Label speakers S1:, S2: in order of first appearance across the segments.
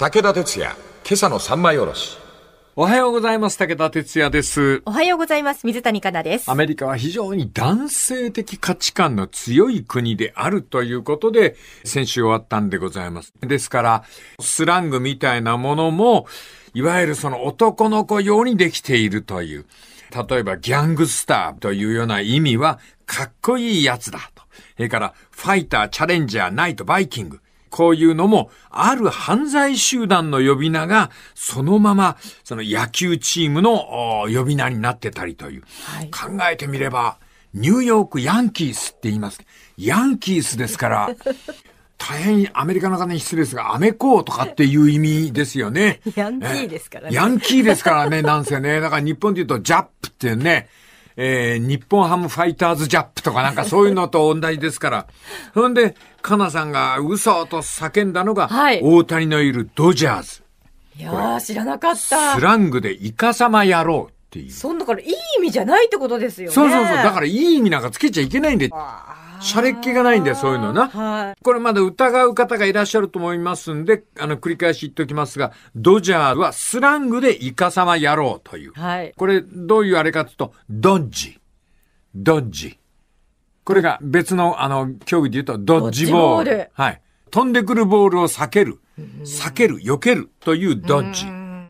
S1: 武田哲也、今朝の三枚おろし。おはようございます。武田哲也です。
S2: おはようございます。水谷香奈です。ア
S1: メリカは非常に男性的価値観の強い国であるということで、先週終わったんでございます。ですから、スラングみたいなものも、いわゆるその男の子用にできているという。例えば、ギャングスターというような意味は、かっこいいやつだと。それから、ファイター、チャレンジャー、ナイト、バイキング。こういうのも、ある犯罪集団の呼び名が、そのまま、その野球チームの呼び名になってたりという。はい、考えてみれば、ニューヨークヤンキースって言います。ヤンキースですから、大変アメリカの金失礼ですが、アメコーとかっていう意味ですよね。
S2: ヤンキーですからね。ヤン
S1: キーですからね、なんせね。だから日本で言うとジャップっていうね、えー、日本ハムファイターズジャップとかなんかそういうのと同じですから。そ んで、かなさんが嘘と叫んだのが、はい、大谷のいるドジャーズ。
S2: いやー、知らなかった。ス
S1: ラングでイカ様野郎っ
S2: ていう。そんだからいい意味じゃないってことですよね。そうそうそう。だから
S1: いい意味なんかつけちゃいけないんで。シャレっ気がないんだよ、そういうのな。はい。これまだ疑う方がいらっしゃると思いますんで、あの、繰り返し言っておきますが、ドジャーはスラングでイカ様ろうという。はい。これ、どういうあれかというと、ドッジ。ドッジ。これが別の、あの、競技で言うと、ドッジボール。ールはい。飛んでくるボールを避ける。避ける、避けるというドッジ。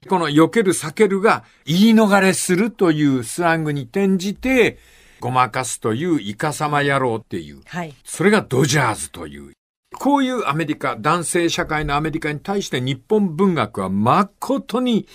S1: この避ける、避けるが言い逃れするというスラングに転じて、ごまかすというイカ様野郎っていう、はい、それがドジャーズという。こういうアメリカ、男性社会のアメリカに対して日本文学は誠に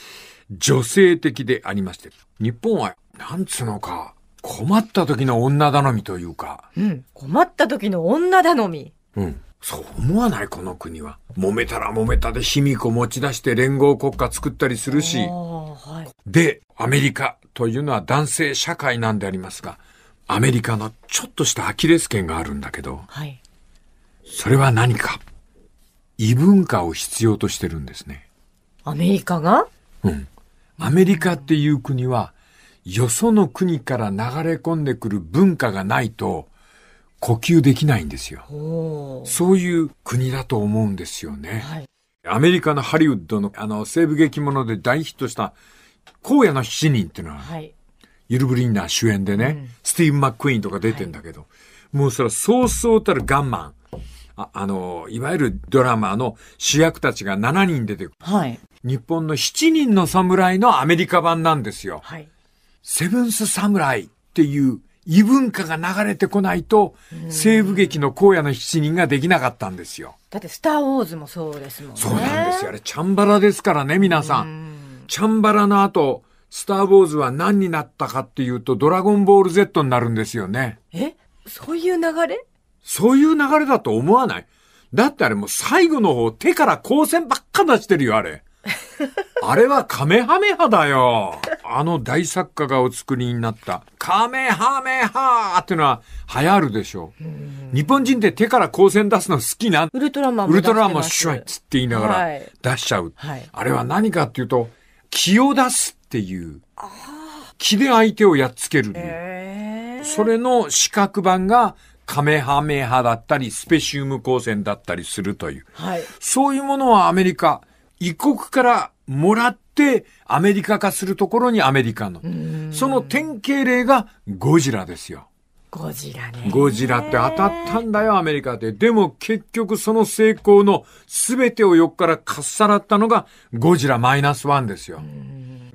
S1: 女性的でありまして、日本は、なんつうのか、困った時の女頼みというか。うん。
S2: 困った時の女頼み。
S1: うん。そう思わないこの国は。揉めたら揉めたで卑弥呼持ち出して連合国家作ったりするし。はい、で、アメリカというのは男性社会なんでありますが、アメリカのちょっとしたアキレス腱があるんだけど、はい、それは何か異文化を必要としてるんですね。アメリカがうん。アメリカっていう国は、よその国から流れ込んでくる文化がないと呼吸できないんですよ。そういう国だと思うんですよね。はい、アメリカのハリウッドのあの西部劇もので大ヒットした荒野の七人っていうのは、はい、ユル・ブリンナー主演でね、うん、スティーブ・マック・イーンとか出てんだけど、はい、もうそれはそうそうたるガンマン。ああの、いわゆるドラマの主役たちが7人出てくる。はい。日本の7人の侍のアメリカ版なんですよ。はい。セブンス侍っていう異文化が流れてこないと、西部劇の荒野の7人ができなかったんですよ。
S2: だってスターウォーズもそうですもんね。そうなんですよ。あれ、
S1: チャンバラですからね、皆さん。チャンバラの後、スター・ウォーズは何になったかっていうと、ドラゴンボール Z になるんですよね。
S2: えそういう流れ
S1: そういう流れだと思わないだってあれもう最後の方、手から光線ばっか出してるよ、あれ。あれはカメハメハだよ。あの大作家がお作りになった、カメハメハーってのは流行るでしょう。日本人って手から光線出すの好きな。ウルトラマンウルトラマンシュワイッツって言いながら出しちゃう。はい、あれは何かっていうと、気を出すっていう気で相手をやっつける、えー、それの四角版がカメハメハだったり、スペシウム光線だったりするという。はい、そういうものはアメリカ、異国からもらって、アメリカ化するところにアメリカの。その典型例がゴジラですよ。ゴジラね。ゴジラって当たったんだよ、アメリカで。でも結局その成功の全てを横からかっさらったのがゴジラマイナスワンですよ。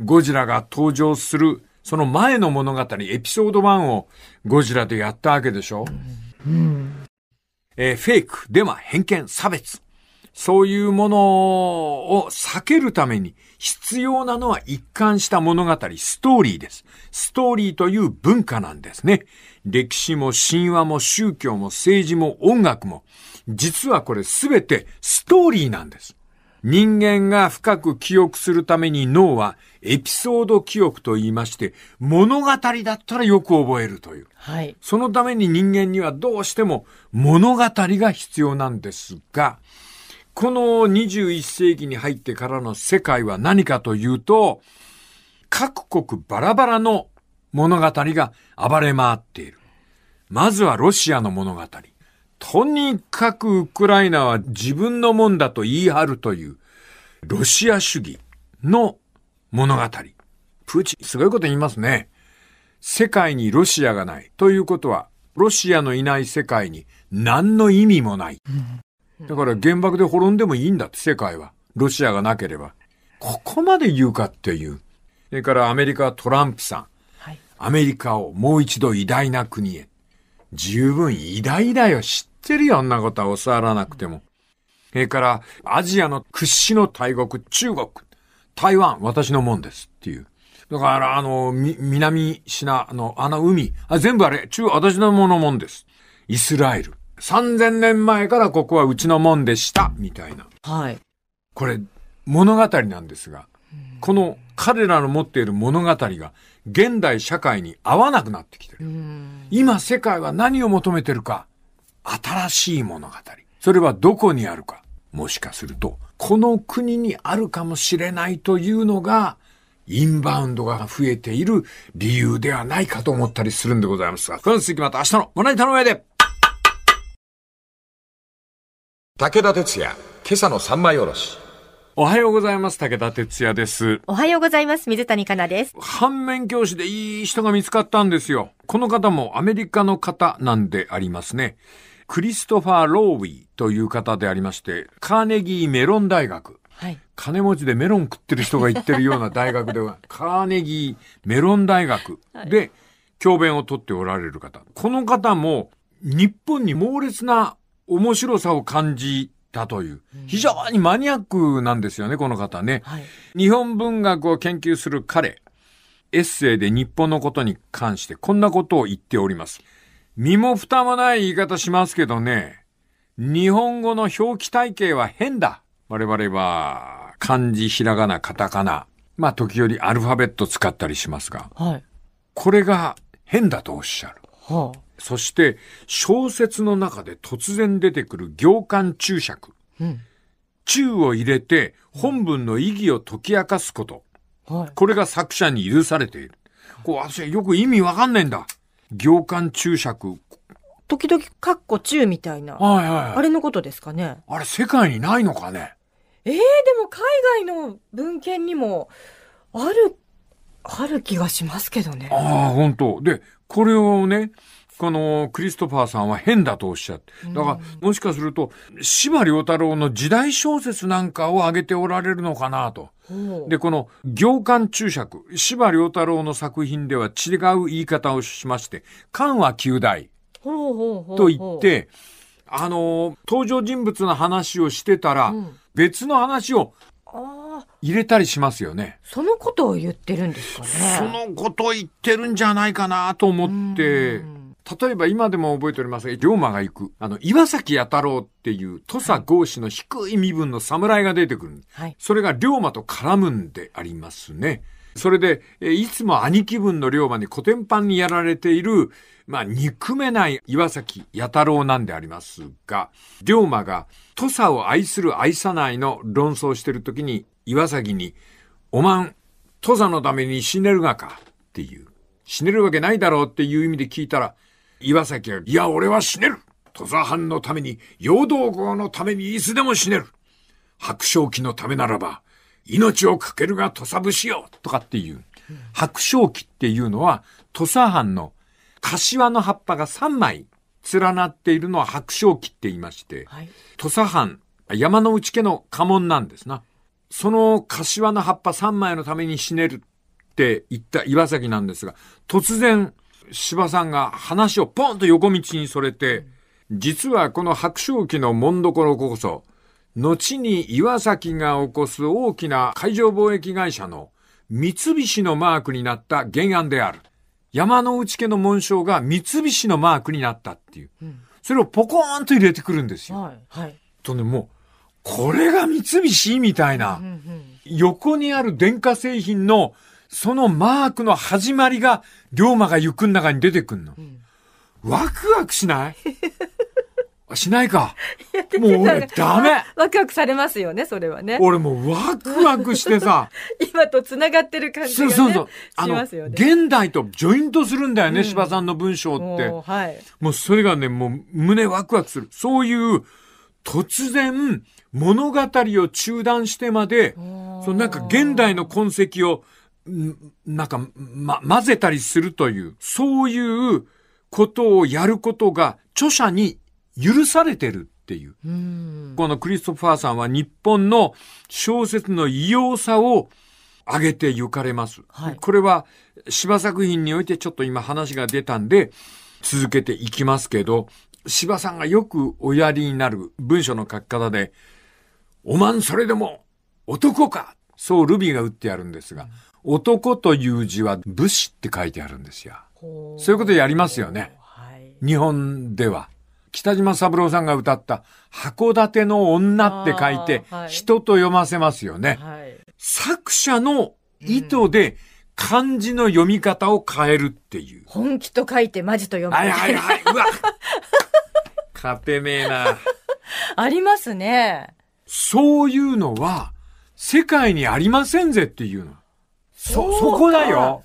S1: ゴジラが登場する、その前の物語、エピソード1をゴジラでやったわけでしょ、うん、えー、フェイク、デマ、偏見、差別。そういうものを避けるために必要なのは一貫した物語、ストーリーです。ストーリーという文化なんですね。歴史も神話も宗教も政治も音楽も、実はこれすべてストーリーなんです。人間が深く記憶するために脳はエピソード記憶と言いまして、物語だったらよく覚えるという。はい。そのために人間にはどうしても物語が必要なんですが、この21世紀に入ってからの世界は何かというと、各国バラバラの物語が暴れ回っている。まずはロシアの物語。とにかくウクライナは自分のもんだと言い張るという、ロシア主義の物語。プーチン、すごいこと言いますね。世界にロシアがない。ということは、ロシアのいない世界に何の意味もない。だから原爆で滅んでもいいんだって、世界は。ロシアがなければ。ここまで言うかっていう。それからアメリカはトランプさん。アメリカをもう一度偉大な国へ。十分偉大だよ、知ってるよ、あんなことは教わらなくても。それから、アジアの屈指の大国、中国、台湾、私のもんですっていう。だから、あの、み、南シナ、あの、あの海、あ全部あれ、中、私のものもんです。イスラエル。3000年前からここはうちのもんでした、みたいな。はい。これ、物語なんですが、この彼らの持っている物語が現代社会に合わなくなってきてる。今世界は何を求めてるか。新しい物語。それはどこにあるか。もしかすると、この国にあるかもしれないというのが、インバウンドが増えている理由ではないかと思ったりするんでございますが、こは、続きまた明日のご覧に頼む上で武田哲也、今朝の三枚おろし。おはようございます。武田哲也です。お
S2: はようございます。水谷香奈です。
S1: 反面教師でいい人が見つかったんですよ。この方もアメリカの方なんでありますね。クリストファー・ローウィーという方でありまして、カーネギーメロン大学。はい、金持ちでメロン食ってる人が行ってるような大学では、カーネギーメロン大学で教鞭をとっておられる方。この方も日本に猛烈な面白さを感じたという。非常にマニアックなんですよね、この方ね。はい、日本文学を研究する彼、エッセイで日本のことに関してこんなことを言っております。身も蓋もない言い方しますけどね、日本語の表記体系は変だ。我々は、漢字、ひらがな、カタカナ。まあ、時折アルファベット使ったりしますが、はい、これが変だとおっしゃる。はあ、そして、小説の中で突然出てくる行間注釈。うん、中を入れて本文の意義を解き明かすこと。はい、これが作者に許されている。こう、私よく意味わかんねえんだ。行間注釈。時々、カッコ中み
S2: たいな。はいはい。あれのことですかね。
S1: あれ、世界にないのかね。
S2: ええー、でも海外の文献にも、ある、ある気がしますけどね。
S1: ああ、本当で、これをね、このクリストファーさんは変だとおっしゃって。だから、もしかすると、司馬太郎の時代小説なんかを挙げておられるのかなと。で、この行間注釈、司馬太郎の作品では違う言い方をしまして、漢は旧大と言って、あの、登場人物の話をしてたら、別の話を入れたりしますよね。
S2: そのことを言ってるんですかね。
S1: そのことを言ってるんじゃないかなと思って、うん例えば今でも覚えておりますが、龍馬が行く、あの、岩崎弥太郎っていう土佐豪子の低い身分の侍が出てくる。はい、それが龍馬と絡むんでありますね。それで、いつも兄貴分の龍馬に古典版にやられている、まあ、憎めない岩崎弥太郎なんでありますが、龍馬が土佐を愛する愛さないの論争してる時に、岩崎に、おまん、土佐のために死ねるがかっていう、死ねるわけないだろうっていう意味で聞いたら、岩崎は、いや、俺は死ねる土佐藩のために、陽道号のためにいつでも死ねる白昇記のためならば、命をかけるが土佐武士よとかっていう。白昇記っていうのは、土佐藩の柏の葉っぱが3枚連なっているのは白昇記って言いまして、はい、土佐藩、山の内家の家紋なんですな。その柏の葉っぱ3枚のために死ねるって言った岩崎なんですが、突然、馬さんが話をポンと横道にそれて、実はこの白昇記の門所こそ、後に岩崎が起こす大きな海上貿易会社の三菱のマークになった原案である。山の内家の紋章が三菱のマークになったっていう。それをポコーンと入れてくるんですよ。はい。はい、とね、もう、これが三菱みたいな、うん、横にある電化製品のそのマークの始まりが、龍馬が行くん中に出てくんの。うん、ワクワクしない しないか。
S2: もう俺ダメワクワクされますよね、それはね。俺もうワクワクしてさ。今と繋がってる感じが、ね、そうそうそう。あの、ね、現
S1: 代とジョイントするんだよね、芝、うん、さんの文章って。はい、もうそれがね、もう胸ワクワクする。そういう突然物語を中断してまで、そのなんか現代の痕跡をなんか、ま、混ぜたりするという、そういうことをやることが著者に許されてるっていう。うこのクリストファーさんは日本の小説の異様さを上げてゆかれます。はい、これは芝作品においてちょっと今話が出たんで続けていきますけど、芝さんがよくおやりになる文章の書き方で、おまんそれでも男かそうルビーが打ってやるんですが、うん男という字は武士って書いてあるんですよ。そういうことやりますよね。日本では。北島三郎さんが歌った函館の女って書いて、人と読ませますよね。作者の意図で、漢字の読み方を変えるっていう。
S2: 本気と書いてマジと読む。はいはい
S1: はい。うわ 勝てめえな。
S2: ありますね。
S1: そういうのは、世界にありませんぜっていうの。そ、そこだよ。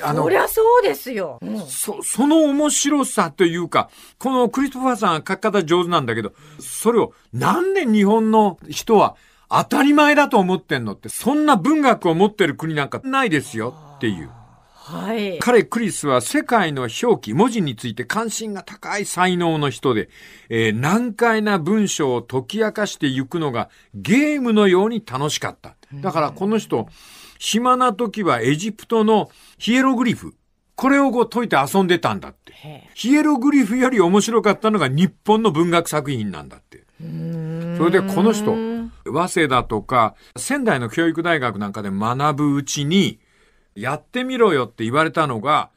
S1: あの、そりゃ
S2: そうですよ。
S1: そ、その面白さというか、このクリストファーさんは書き方上手なんだけど、それをなんで日本の人は当たり前だと思ってんのって、そんな文学を持ってる国なんかないですよっていう。
S2: はい。彼
S1: クリスは世界の表記、文字について関心が高い才能の人で、えー、難解な文章を解き明かしていくのがゲームのように楽しかった。だからこの人、うん暇な時はエジプトのヒエログリフ。これをこう解いて遊んでたんだって。ヒエログリフより面白かったのが日本の文学作品なんだって。それでこの人、早稲田とか仙台の教育大学なんかで学ぶうちに、やってみろよって言われたのが、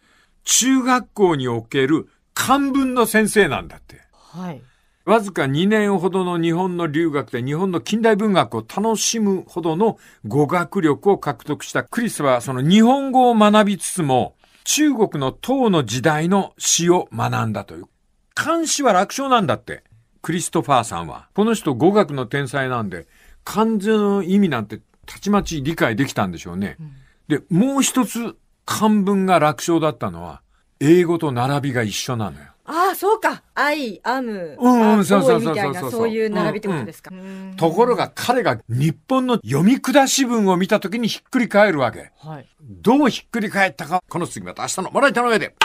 S1: 中学校における漢文の先生なんだって。はい。わずか2年ほどの日本の留学で日本の近代文学を楽しむほどの語学力を獲得したクリスはその日本語を学びつつも中国の唐の時代の詩を学んだという。漢詩は楽勝なんだって。クリストファーさんは。この人語学の天才なんで、漢字の意味なんてたちまち理解できたんでしょうね。うん、で、もう一つ漢文が楽勝だったのは、英語と並びが一緒なのよ。
S2: ああ、そうか。I am. うん、うん、そうそうそう。そういう並びってことですか。
S1: ところが彼が日本の読み下し文を見たときにひっくり返るわけ。はい。どうひっくり返ったか、この次また明日のもらな板の上で。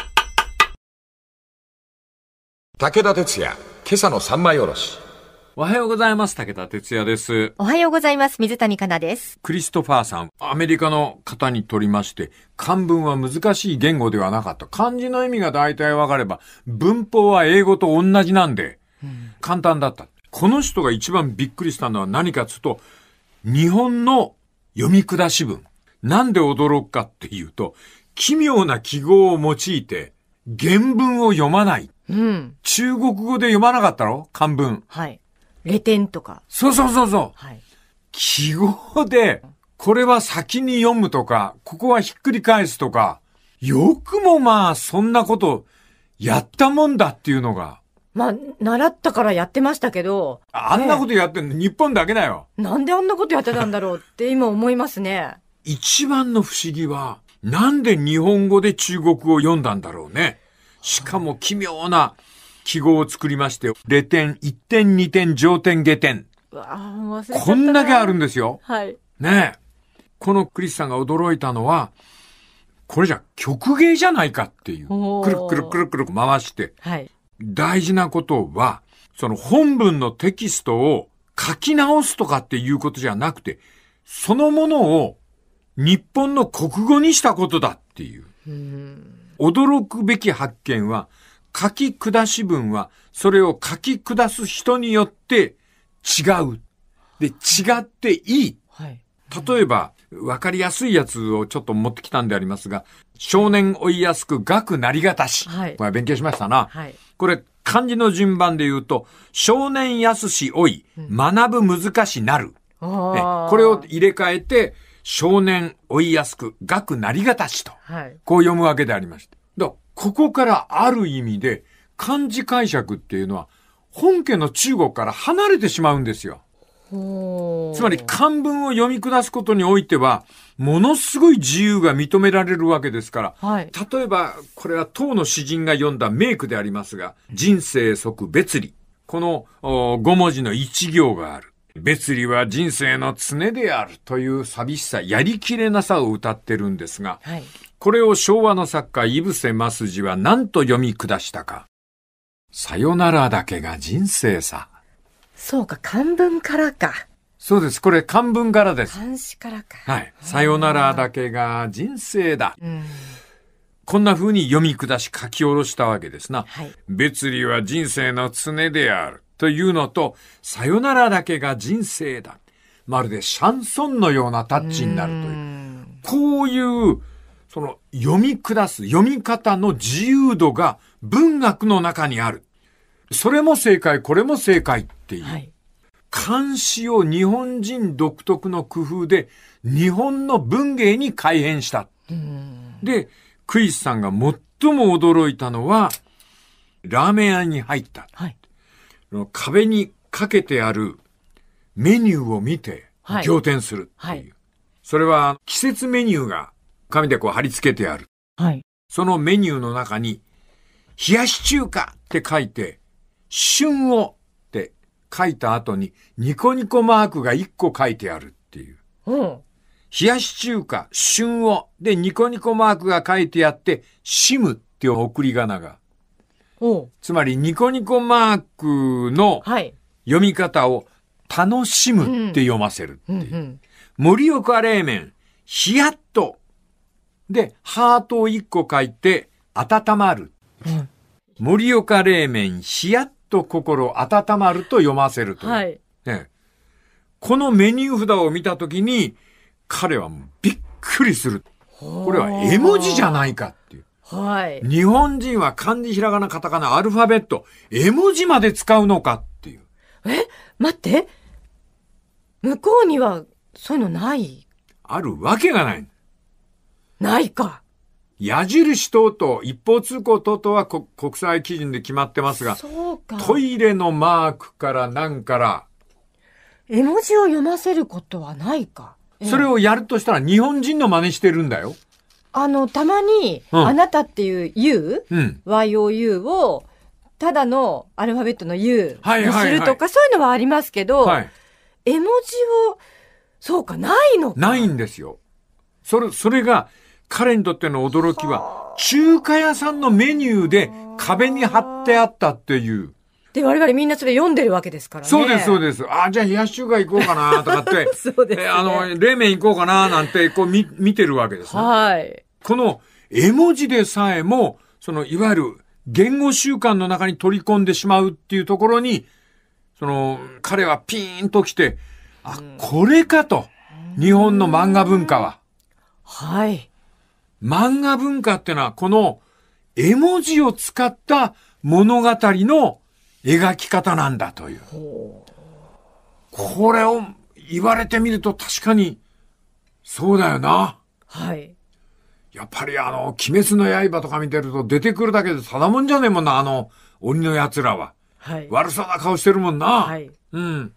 S1: 武田鉄矢、今朝の三枚おろし。おはようございます。武田哲也です。
S2: おはようございます。水谷香奈です。
S1: クリストファーさん、アメリカの方にとりまして、漢文は難しい言語ではなかった。漢字の意味が大体わかれば、文法は英語と同じなんで、簡単だった。この人が一番びっくりしたのは何かっつうと、日本の読み下し文。なんで驚くかっていうと、奇妙な記号を用いて、原文を読まない。うん、中国語で読まなかったろ漢文。
S2: はい。レテンとか。
S1: そうそうそうそう。はい、記号で、これは先に読むとか、ここはひっくり返すとか、よくもまあ、そんなこと、やったもんだっていうのが。
S2: まあ、習ったからやってましたけど。
S1: あんなことやってんの、ね、日本だけだよ。
S2: なんであんなことやってたんだろうって今思いますね。
S1: 一番の不思議は、なんで日本語で中国を読んだんだろうね。しかも奇妙な、記号を作りまして、0点、一点、二点、上点、下点。
S2: こんだけ
S1: あるんですよ。はい。ねえ。このクリスさんが驚いたのは、これじゃ曲芸じゃないかっていう。くるくるくるくる回して。はい。大事なことは、その本文のテキストを書き直すとかっていうことじゃなくて、そのものを日本の国語にしたことだっていう。う驚くべき発見は、書き下し文は、それを書き下す人によって違う。で、違っていい。はい、例えば、わかりやすいやつをちょっと持ってきたんでありますが、少年追いやすく学なりがたし。はい、これ勉強しましたな。はい、これ、漢字の順番で言うと、少年やすし追い、学ぶ難しなる。うん、これを入れ替えて、少年追いやすく学なりがたしと、はい、こう読むわけでありまして。ここからある意味で漢字解釈っていうのは本家の中国から離れてしまうんですよ。つまり漢文を読み下すことにおいては、ものすごい自由が認められるわけですから、はい例えば、これは唐の詩人が読んだ名句でありますが、人生即別理。この5文字の一行がある。別理は人生の常であるという寂しさ、やりきれなさを歌ってるんですが、はいこれを昭和の作家、井伏正治は何と読み下したか。さよならだけが人生さ。そうか、漢
S2: 文からか。
S1: そうです。これ漢文からです。漢詩からか。はい。さよならだけが人生だ。こんな風に読み下し書き下ろしたわけですな。はい、別理は人生の常である。というのと、さよならだけが人生だ。まるでシャンソンのようなタッチになるという。うこういうその読み下す、読み方の自由度が文学の中にある。それも正解、これも正解っていう。はい、監視を日本人独特の工夫で日本の文芸に改変した。で、クイズさんが最も驚いたのは、ラーメン屋に入った。はい、壁にかけてあるメニューを見て、仰天するっていう。はいはい、それは季節メニューが紙でこう貼り付けてある。はい。そのメニューの中に、冷やし中華って書いて、旬をって書いた後に、ニコニコマークが1個書いてあるっていう。うん。冷やし中華、旬をでニコニコマークが書いてあって、シムっていう送り仮名が。うん。つまり、ニコニコマークの読み方を楽しむって読ませる
S2: っていう。うんう
S1: んうん、岡冷麺、ヒヤッとで、ハートを1個書いて、温まる。うん、岡冷麺、ひやっと心温まると読ませるという。はい、ね。このメニュー札を見たときに、彼はびっくりする。これは絵文字じゃないかっていう。はい。日本人は漢字、ひらがな、カタカナ、アルファベット、絵文字まで使うのかっていう。
S2: え待って向こうにはそういうのない
S1: あるわけがない。ないか。矢印等々、一方通行等々は国際基準で決まってますが、トイレのマークから何から、
S2: 絵文字を読ませることはないか。それを
S1: やるとしたら日本人の真似してるんだよ。
S2: あの、たまに、うん、あなたっていう U、うん、YOU を、ただのアルファベットの U にするとか、そういうのはありますけど、は
S1: い、絵文字を、そうか、ないのか。ないんですよ。それ、それが、彼にとっての驚きは、中華屋さんのメニューで壁に貼ってあったっていう。
S2: で、我々みんなそれ読んでるわけですからね。そうです、そうです。あ、じゃあ冷やし中華行こうかな、とかっ
S1: て。そうです、ね、あの、冷麺行こうかな、なんて、こう、み、見てるわけですね。
S2: はい。
S1: この絵文字でさえも、その、いわゆる言語習慣の中に取り込んでしまうっていうところに、その、彼はピーンと来て、あ、これかと。日本の漫画文化は。はい。漫画文化ってのはこの絵文字を使った物語の描き方なんだという。これを言われてみると確かにそうだよな。はい。やっぱりあの、鬼滅の刃とか見てると出てくるだけでただもんじゃねえもんな、あの、鬼の奴らは。はい。悪そうな顔してるもんな。はい。うん。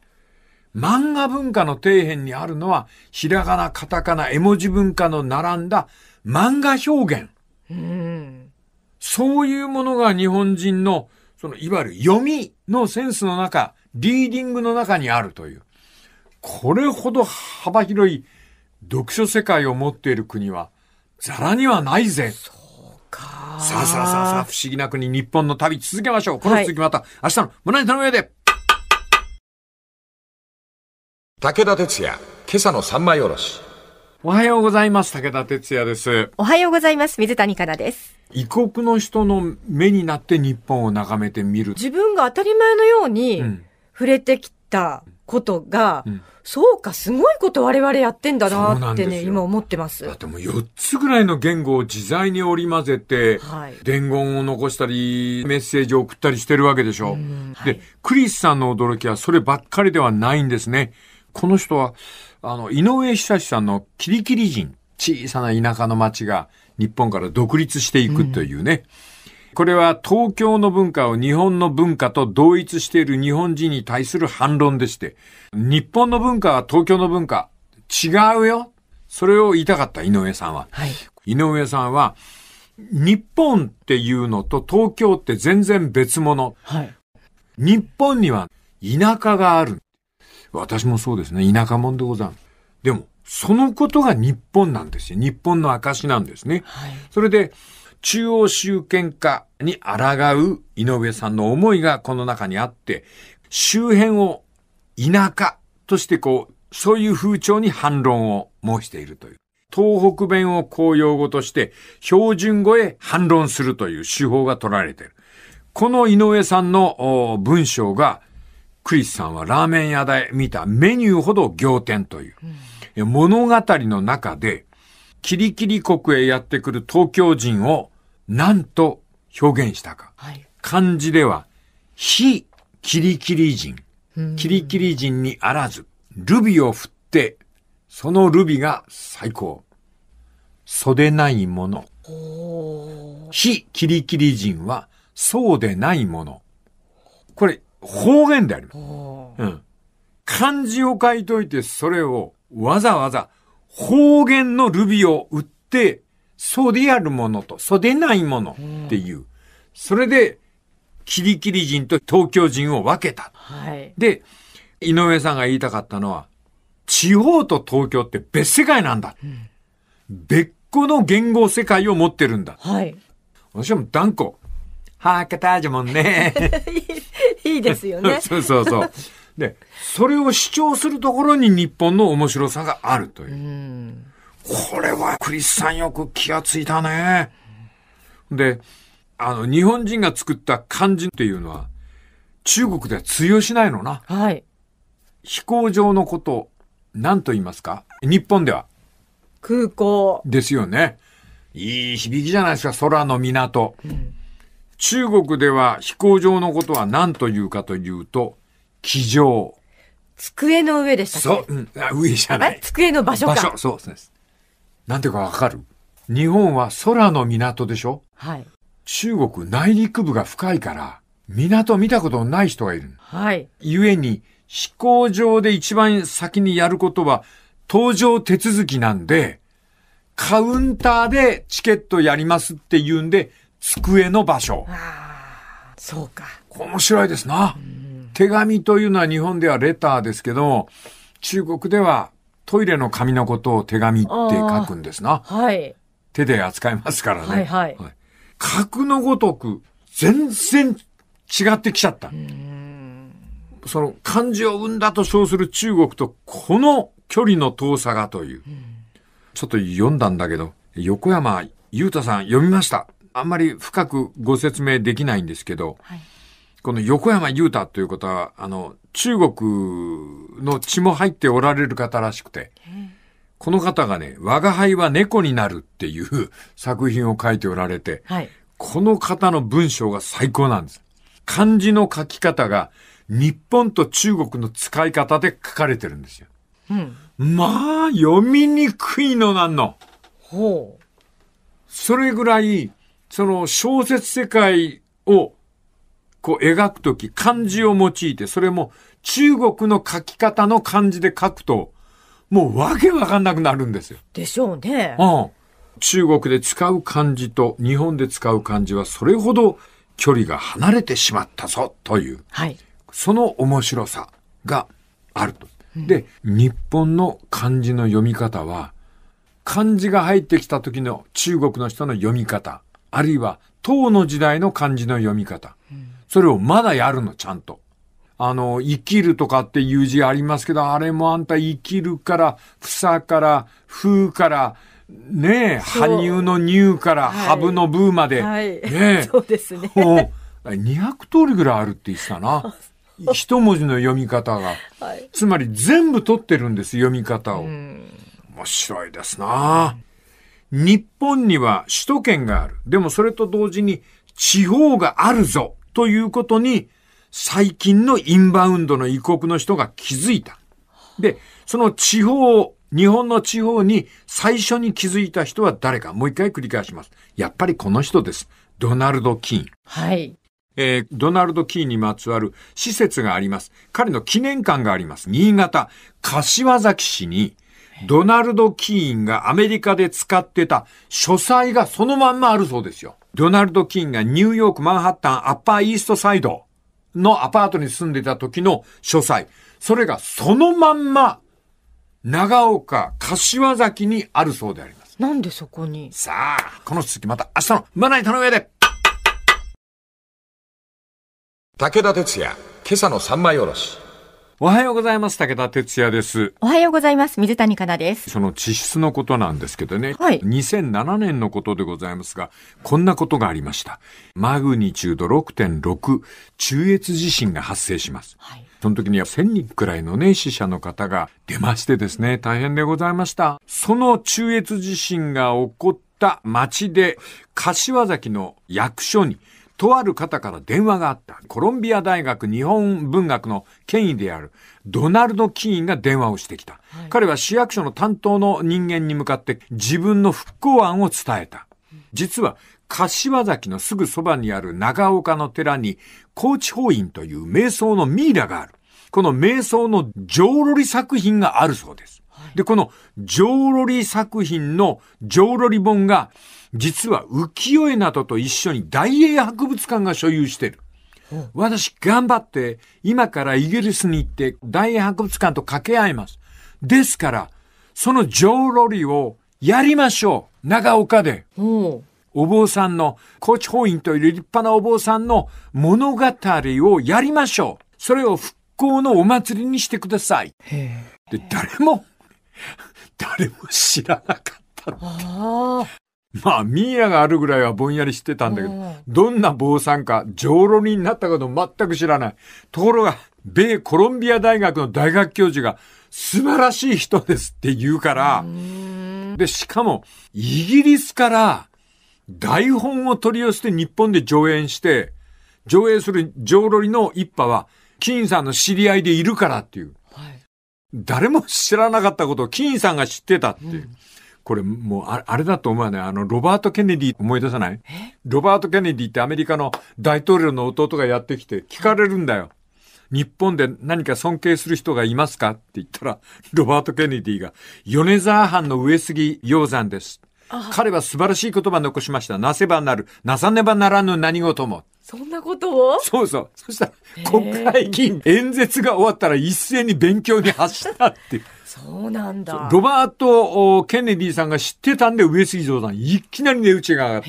S1: 漫画文化の底辺にあるのは、ひらがな、カタカナ、絵文字文化の並んだ漫画表現。そういうものが日本人の、その、いわゆる読みのセンスの中、リーディングの中にあるという。これほど幅広い読書世界を持っている国は、ざらにはないぜ。そうか。さあさあさあさあ、不思議な国、日本の旅続けましょう。この続きまた、はい、明日の胸にむ上で。武田鉄矢、今朝の三枚おろし。おはようございます。武田哲也です。
S2: おはようございます。水谷香奈です。
S1: 異国の人の目になって日本を眺めてみる。自
S2: 分が当たり前のように触れてきたことが、うんうん、そうか、すごいこと我々やってんだなってね、今思ってます。だってもう4
S1: つぐらいの言語を自在に織り交ぜて、はい、伝言を残したり、メッセージを送ったりしてるわけでしょ。うはい、で、クリスさんの驚きはそればっかりではないんですね。この人は、あの、井上久志さんのキリキリ人、小さな田舎の町が日本から独立していくというね。うん、これは東京の文化を日本の文化と同一している日本人に対する反論でして、日本の文化は東京の文化、違うよ。それを言いたかった井上さんは。はい、井上さんは、日本っていうのと東京って全然別物。はい、日本には田舎がある。私もそうですね。田舎者でござん。でも、そのことが日本なんですよ。日本の証なんですね。はい、それで、中央集権化に抗う井上さんの思いがこの中にあって、周辺を田舎としてこう、そういう風潮に反論を申しているという。東北弁を公用語として標準語へ反論するという手法が取られている。この井上さんの文章がクリスさんはラーメン屋で見たメニューほど仰天という。うん、物語の中で、キリキリ国へやってくる東京人を何と表現したか。はい、漢字では、非キリキリ人。キリキリ人にあらず、ルビを振って、そのルビが最高。袖ないもの。非キリキリ人は、そうでないもの。これ、方言であります。うん。漢字を書いといて、それをわざわざ方言のルビを売って、そうであるものとそうでないものっていう。それで、キリキリ人と東京人を分けた。はい、で、井上さんが言いたかったのは、地方と東京って別世界なんだ。うん、別個の言語世界を持ってるんだ。はい、私はもう断固。博多じゃもんね。
S2: いいですよね。そうそうそう。
S1: で、それを主張するところに日本の面白さがあるという。うこれはクリスさんよく気がついたね。で、あの、日本人が作った漢字っていうのは、中国では通用しないのな。はい。飛行場のこと、何と言いますか日本では。空港。ですよね。いい響きじゃないですか、空の港。うん中国では飛行場のことは何というかというと、機上。
S2: 机の上でしたそう、うん、あ上じゃない。机の場所か。場所、
S1: そうです。なんていうかわかる日本は空の港でしょはい。中国内陸部が深いから、港見たことのない人がいる。はい。ゆえに、飛行場で一番先にやることは、搭乗手続きなんで、カウンターでチケットやりますって言うんで、机の場所。ああ、そうか。面白いですな。手紙というのは日本ではレターですけど、中国ではトイレの紙のことを手紙って書くんですな。はい。手で扱いますからね。はいはい。はい、格のごとく、全然違ってきちゃった。その漢字を生んだと称する中国とこの距離の遠さがという。うちょっと読んだんだけど、横山裕太さん読みました。あんまり深くご説明できないんですけど、はい、この横山雄太ということは、あの、中国の血も入っておられる方らしくて、この方がね、我が輩は猫になるっていう 作品を書いておられて、はい、この方の文章が最高なんです。漢字の書き方が日本と中国の使い方で書かれてるんですよ。うん、まあ、読みにくいのなんの。ほう。それぐらい、その小説世界をこう描くとき、漢字を用いて、それも中国の書き方の漢字で書くと、もうわけわかんなくなるんですよ。でしょうね。うん。中国で使う漢字と日本で使う漢字はそれほど距離が離れてしまったぞという、はい、その面白さがあると。うん、で、日本の漢字の読み方は、漢字が入ってきた時の中国の人の読み方、あるいは唐の時代の漢字の読み方。それをまだやるの、ちゃんと。あの、生きるとかっていう字ありますけど、あれもあんた生きるから、草から、風から、ねえ、羽生の乳から、羽生のブーまで。はい、ね そ
S2: うですね。200
S1: 通りぐらいあるって言ってたな。一文字の読み方が。はい、つまり全部取ってるんです、読み方を。面白いですな。日本には首都圏がある。でもそれと同時に地方があるぞということに最近のインバウンドの異国の人が気づいた。で、その地方、日本の地方に最初に気づいた人は誰か。もう一回繰り返します。やっぱりこの人です。ドナルド・キーン。はい。えー、ドナルド・キーンにまつわる施設があります。彼の記念館があります。新潟、柏崎市に、ドナルド・キーンがアメリカで使ってた書斎がそのまんまあるそうですよ。ドナルド・キーンがニューヨーク・マンハッタン・アッパー・イースト・サイドのアパートに住んでた時の書斎。それがそのまんま、長岡、柏崎にあるそうであります。なんでそこにさあ、この続きまた明日のまな板の上で武田鉄矢、今朝の三枚おろし。おはようございます。武田哲也です。
S2: おはようございます。水谷香奈で
S1: す。その地質のことなんですけどね。はい。2007年のことでございますが、こんなことがありました。マグニチュード6.6、中越地震が発生します。はい。その時には1000人くらいのね、死者の方が出ましてですね、大変でございました。その中越地震が起こった町で、柏崎の役所に、とある方から電話があった。コロンビア大学日本文学の権威であるドナルド・キーンが電話をしてきた。はい、彼は市役所の担当の人間に向かって自分の復興案を伝えた。実は、柏崎のすぐそばにある長岡の寺に、高知法院という瞑想のミイラがある。この瞑想の浄瑠璃作品があるそうです。で、この浄瑠璃作品の浄瑠璃本が実は浮世絵などと一緒に大英博物館が所有してる。私頑張って、今からイギリスに行って大英博物館と掛け合います。ですから、その浄瑠璃をやりましょう。長岡で。お坊さんの、高知法院という立派なお坊さんの物語をやりましょう。それを復興のお祭りにしてください。で、誰も、誰も知らなかった。まあ、ミイラがあるぐらいはぼんやり知ってたんだけど、どんな坊さんか、浄瑠璃になったこと全く知らない。ところが、米コロンビア大学の大学教授が、素晴らしい人ですって言うから、で、しかも、イギリスから、台本を取り寄せて日本で上演して、上映する浄瑠璃の一派は、金さんの知り合いでいるからっていう。はい、誰も知らなかったことを金さんが知ってたっていう。うんこれもうあれだと思わない。あの、ロバート・ケネディ思い出さないロバート・ケネディってアメリカの大統領の弟がやってきて聞かれるんだよ。日本で何か尊敬する人がいますかって言ったら、ロバート・ケネディが、米沢藩の上杉鷹山です。彼は素晴らしい言葉残しました。なせばなる。なさねばならぬ何事も。
S2: そんなことを
S1: そうそう。そしたら、国会議員、演説が終わったら一斉に勉強に走ったってそ
S2: うなんだ。ロ
S1: バート・ケネディさんが知ってたんで、上杉城さん、いきなり値打ちが上がっ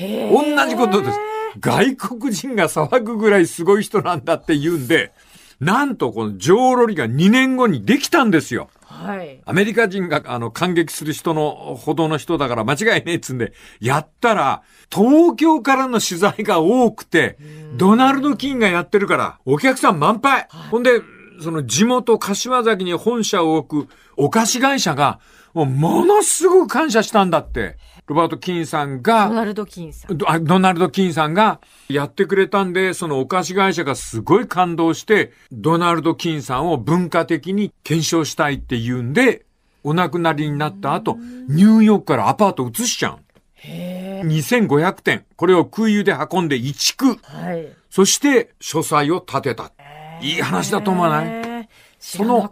S1: た。同じことです。外国人が騒ぐぐらいすごい人なんだって言うんで、なんとこの浄瑠璃が2年後にできたんですよ。はい。アメリカ人が、あの、感激する人の、ほどの人だから間違いねえっつんで、やったら、東京からの取材が多くて、ドナルド・キンがやってるから、お客さん満杯、はい、ほんで、その地元柏崎に本社を置くお菓子会社が、もうものすごく感謝したんだって。ロバート・キンさんが、ドナルド・キンさん。ドナルド・キンさんがやってくれたんで、そのお菓子会社がすごい感動して、ドナルド・キンさんを文化的に検証したいって言うんで、お亡くなりになった後、ニューヨークからアパート移しちゃう。へ2500点。これを空輸で運んで移築。はい、そして、書斎を建てた。いい話だと思わな
S2: いその、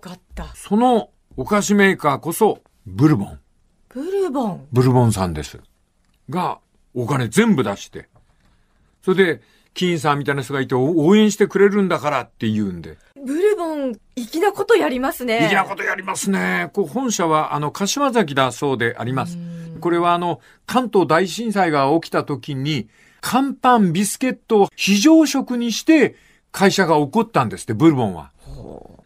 S1: そのお菓子メーカーこそ、ブルボン。
S2: ブルボン。
S1: ブルボンさんです。が、お金全部出して。それで、キーンさんみたいな人がいて応援してくれるんだからって言うんで。
S2: ブルボン、粋なことやりますね。粋なこ
S1: とやりますね。こう本社は、あの、柏崎だそうであります。これは、あの、関東大震災が起きた時に、乾パン、ビスケットを非常食にして、会社が起こったんですって、ブルボンは。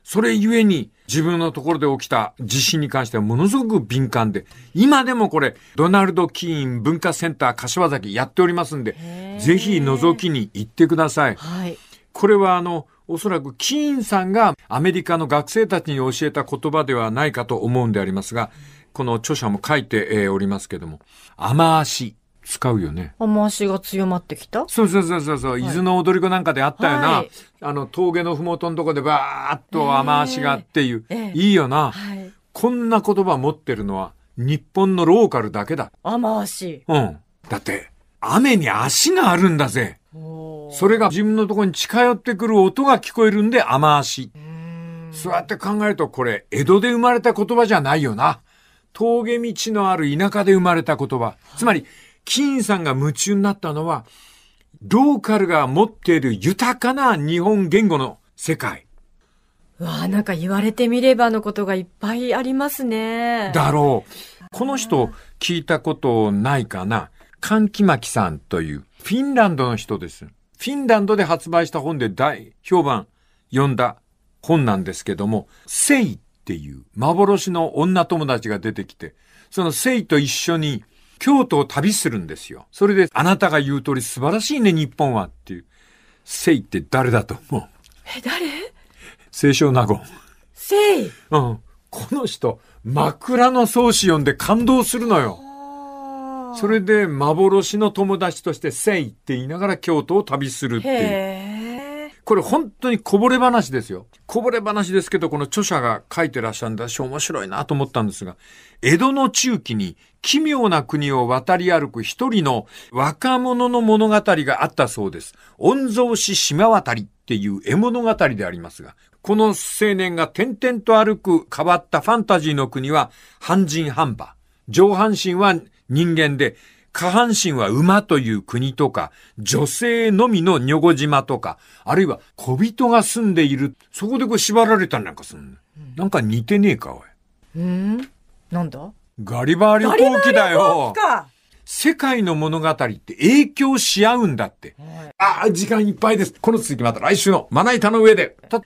S1: それゆえに自分のところで起きた地震に関してはものすごく敏感で、今でもこれ、ドナルド・キーン文化センター柏崎やっておりますんで、ぜひ覗きに行ってください。はい、これはあの、おそらくキーンさんがアメリカの学生たちに教えた言葉ではないかと思うんでありますが、この著者も書いておりますけども、雨足、使うよね。雨足が強まってきたそうそうそうそうそう、はい、伊豆の踊り子なんかであったよな。はい、あの、峠のふもとのとこでばーっと雨足がっていう。えー、いいよな、こんな言葉持ってるのは、日本のローカルだけだ。
S2: 雨足。
S1: うん。だって、雨に足があるんだぜ。それが自分のとこに近寄ってくる音が聞こえるんで雨足。そうやって考えるとこれ、江戸で生まれた言葉じゃないよな。峠道のある田舎で生まれた言葉。つまり、金さんが夢中になったのは、ローカルが持っている豊かな日本言語の世界。
S2: わあ、なんか言われてみればのことがいっぱいありますね。だ
S1: ろう。この人聞いたことないかな。カンキマキさんというフィンランドの人です。フィンランドで発売した本で大評判読んだ本なんですけども、セイっていう幻の女友達が出てきて、そのセイと一緒に京都を旅するんですよ。それで、あなたが言う通り素晴らしいね、日本はっていう。聖って誰だと思うえ、誰清少納言。聖うん。この人、枕草子読んで感動するのよ。それで、幻の友達として聖って言いながら京都を旅するっていう。これ本当にこぼれ話ですよ。こぼれ話ですけど、この著者が書いてらっしゃるんだし、面白いなと思ったんですが、江戸の中期に奇妙な国を渡り歩く一人の若者の物語があったそうです。御曹司島渡りっていう絵物語でありますが、この青年が点々と歩く変わったファンタジーの国は半人半馬。上半身は人間で、下半身は馬という国とか、女性のみの女子島とか、あるいは小人が住んでいる、そこでこう縛られたりなんかするの、うん、なんか似てねえか、おい。
S2: うんなんだ
S1: ガリバー旅行機だよ。世界の物語って影響し合うんだって。はい、ああ、時間いっぱいです。この続きまた来週のまな板の上で。た